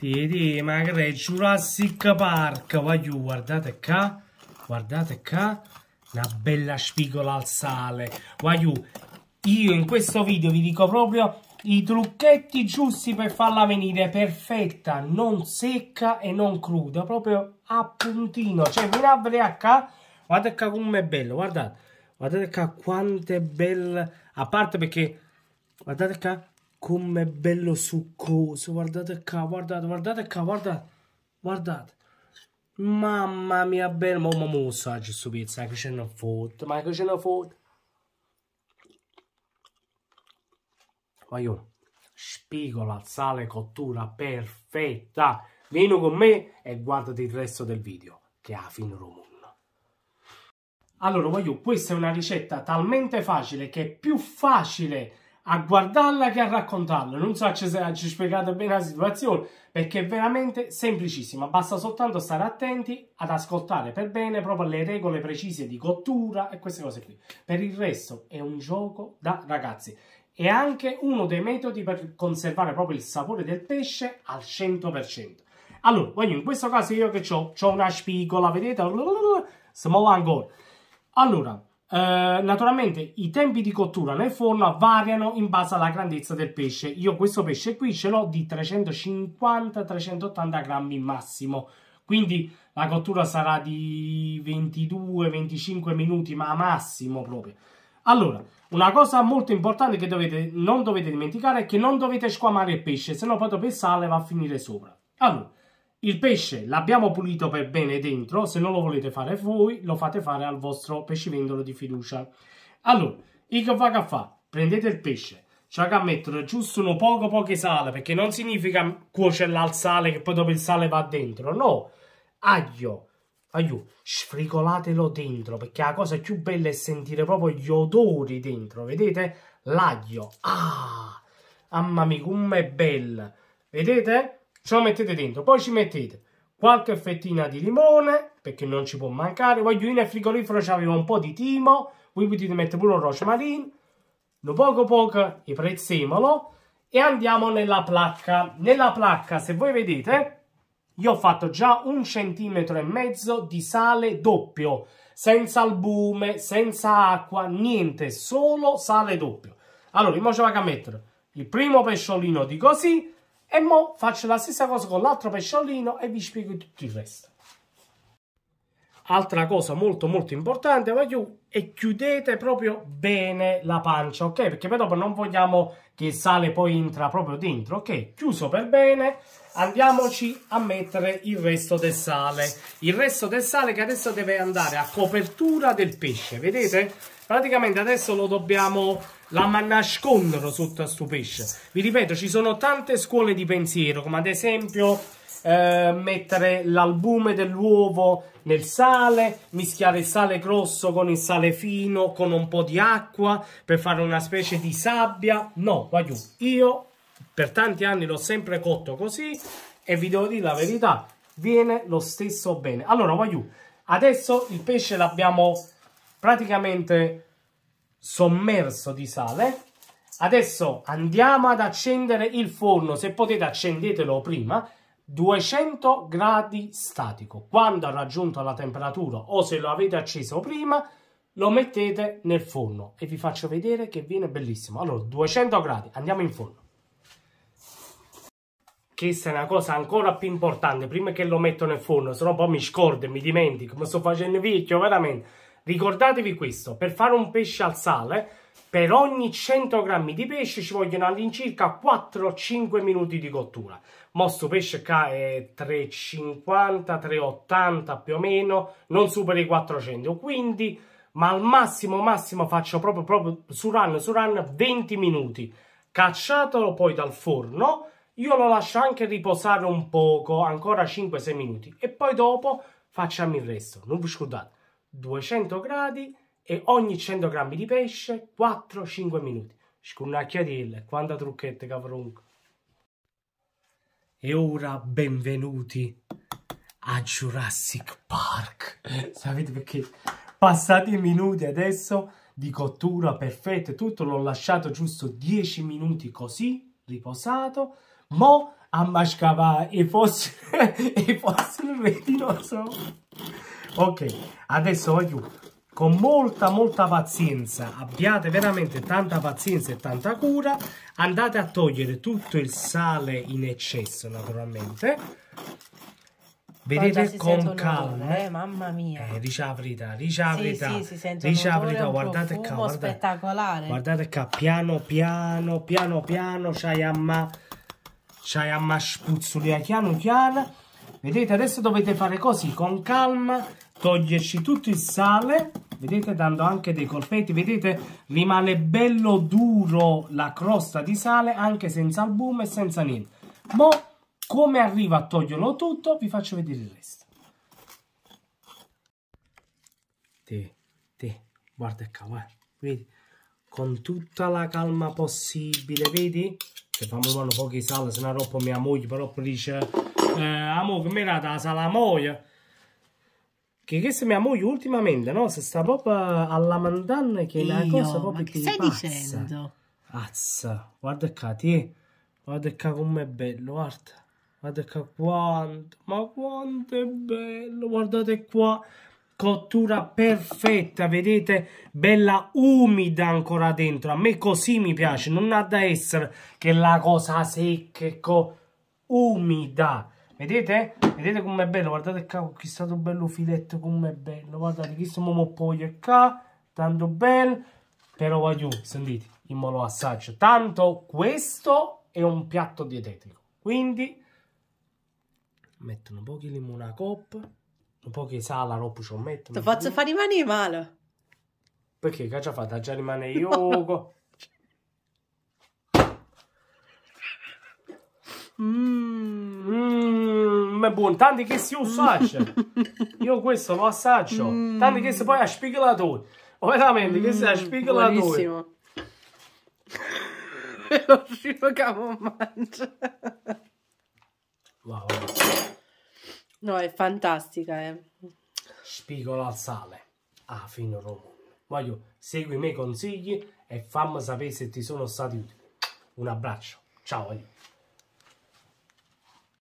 Tiri, ma che è Jurassic Park, voglio, guardate qua, guardate qua, una bella spigola al sale, voglio, io in questo video vi dico proprio i trucchetti giusti per farla venire perfetta, non secca e non cruda, proprio a puntino, cioè vieni a qua, guardate qua com'è bello, guardate, guardate qua quanto è bella, a parte perché, guardate qua, com'è bello succoso. Guardate qua, guardate, guardate qua, guardate, guardate. Mamma mia, bello. mamma mia assaggi questo pizza, eh, che ce ne foto, ma che ce ne foto. Ma io, spigola, sale, cottura, perfetta. Vieni con me e guardati il resto del video, che ha fin rumore. Allora, voglio, questa è una ricetta talmente facile che è più facile a guardarla che a raccontarla. Non so se ci spiegate bene la situazione, perché è veramente semplicissima. Basta soltanto stare attenti ad ascoltare per bene proprio le regole precise di cottura e queste cose qui. Per il resto è un gioco da ragazzi. È anche uno dei metodi per conservare proprio il sapore del pesce al 100%. Allora, voglio in questo caso io che ho, una spigola, vedete? Small ancora. Allora, eh, naturalmente i tempi di cottura nel forno variano in base alla grandezza del pesce. Io questo pesce qui ce l'ho di 350-380 grammi massimo. Quindi la cottura sarà di 22-25 minuti, ma massimo proprio. Allora, una cosa molto importante che dovete, non dovete dimenticare è che non dovete squamare il pesce, se no proprio dopo il sale va a finire sopra. Allora, il pesce l'abbiamo pulito per bene dentro, se non lo volete fare voi, lo fate fare al vostro pescivendolo di fiducia. Allora, io che vado a fare? Prendete il pesce, c'è da mettere giusto un poco poche sale, perché non significa cuocerla al sale che poi dopo il sale va dentro, no. Aglio, aglio, sfricolatelo dentro, perché la cosa più bella è sentire proprio gli odori dentro, vedete? L'aglio, ah, mamma mia, com'è bella, vedete? ce lo mettete dentro, poi ci mettete qualche fettina di limone, perché non ci può mancare, voglio in frigorifero c'aveva un po' di timo, voi potete mettere pure un rosmarino, lo poco poco il prezzemolo e andiamo nella placca. Nella placca, se voi vedete, io ho fatto già un centimetro e mezzo di sale doppio, senza albume, senza acqua, niente, solo sale doppio. Allora, io ci vado a mettere il primo pesciolino di così, e mo faccio la stessa cosa con l'altro pesciolino e vi spiego tutto il resto Altra cosa molto molto importante, ragazzi, è chiudete proprio bene la pancia, ok? Perché poi dopo non vogliamo che il sale poi entra proprio dentro, ok? Chiuso per bene, andiamoci a mettere il resto del sale. Il resto del sale che adesso deve andare a copertura del pesce, vedete? Praticamente adesso lo dobbiamo la nascondere sotto a sto pesce. Vi ripeto, ci sono tante scuole di pensiero, come ad esempio eh, mettere l'albume dell'uovo nel sale, mischiare il sale grosso con il sale fino, con un po' di acqua, per fare una specie di sabbia. No, guagliù, io per tanti anni l'ho sempre cotto così e vi devo dire la verità, viene lo stesso bene. Allora, guagliù, adesso il pesce l'abbiamo praticamente sommerso di sale. Adesso andiamo ad accendere il forno, se potete accendetelo prima, 200 gradi statico. Quando ha raggiunto la temperatura o se lo avete acceso prima, lo mettete nel forno e vi faccio vedere che viene bellissimo. Allora, 200 gradi, andiamo in forno. Questa è una cosa ancora più importante, prima che lo metto nel forno, se no poi mi scordo, e mi dimentico, mi sto facendo vecchio, veramente. Ricordatevi questo, per fare un pesce al sale per ogni 100 grammi di pesce ci vogliono all'incirca 4-5 minuti di cottura. Mosso pesce qua è 3,50, 3,80 più o meno, non supera i 400, quindi ma al massimo massimo faccio proprio, proprio su run su run 20 minuti. Cacciatelo poi dal forno, io lo lascio anche riposare un poco, ancora 5-6 minuti e poi dopo facciamo il resto. Non vi scordate, 200 gradi e ogni 100 grammi di pesce 4-5 minuti. Scunnacchiatelle, quanta trucchette cavronco. E ora benvenuti a Jurassic Park. Sapete perché? Passati i minuti adesso di cottura perfetta tutto, l'ho lasciato giusto 10 minuti così, riposato. Mo' a mascava e fosse e fosse il retinoso. Ok, adesso voglio con molta molta pazienza, abbiate veramente tanta pazienza e tanta cura, andate a togliere tutto il sale in eccesso naturalmente, vedete con calma, odore, eh, mamma mia, eh, dice la verità, dice la verità, sì, sì, dice la verità, guardate qua, guardate, spettacolare. guardate qua, piano piano, piano piano, c'hai a c'hai a spuzzulia, piano piano, vedete adesso dovete fare così, con calma, toglierci tutto il sale, vedete dando anche dei colpetti vedete rimane bello duro la crosta di sale anche senza albume e senza niente ma come arrivo a toglierlo tutto vi faccio vedere il resto te te guarda qua guarda eh. vedi con tutta la calma possibile vedi che fanno pochi sale se no roba mia moglie però dice eh, amore che mi era da salamoia che questa mia moglie ultimamente no, si sta proprio alla mandanna che la cosa proprio che stai dicendo? Azza, guarda qua, ti, guarda qua com'è bello, guarda, guarda qua quanto, ma quanto è bello, guardate qua, cottura perfetta, vedete, bella umida ancora dentro, a me così mi piace, non ha da essere che la cosa secca, ecco, umida, Vedete? Vedete com'è bello? Guardate qua, ho stato bello filetto, com'è bello. Guardate, questo momopoglio è qua, tanto bello. Però voglio, sentite, in lo assaggio. Tanto questo è un piatto dietetico. Quindi, metto un po' di limone a coppa, un po' di sale, roba ci metto. Ti faccio fare rimanere male. Perché? Che ci ha fatto? Già rimane io... Mmm, mm, è buono. Tanti che si assaggia. Io questo lo assaggio. Mm. Tanti che si poi a spiegolatore. Veramente, mm, che si a mm, spiegolatore. Buonissimo. Ve lo scivo che avevo mangiato. Wow. No, è fantastica, eh. Spigola al sale. Ah, fino Romo. Voglio, segui i miei consigli e fammi sapere se ti sono stati utili. Un abbraccio. Ciao, voglio.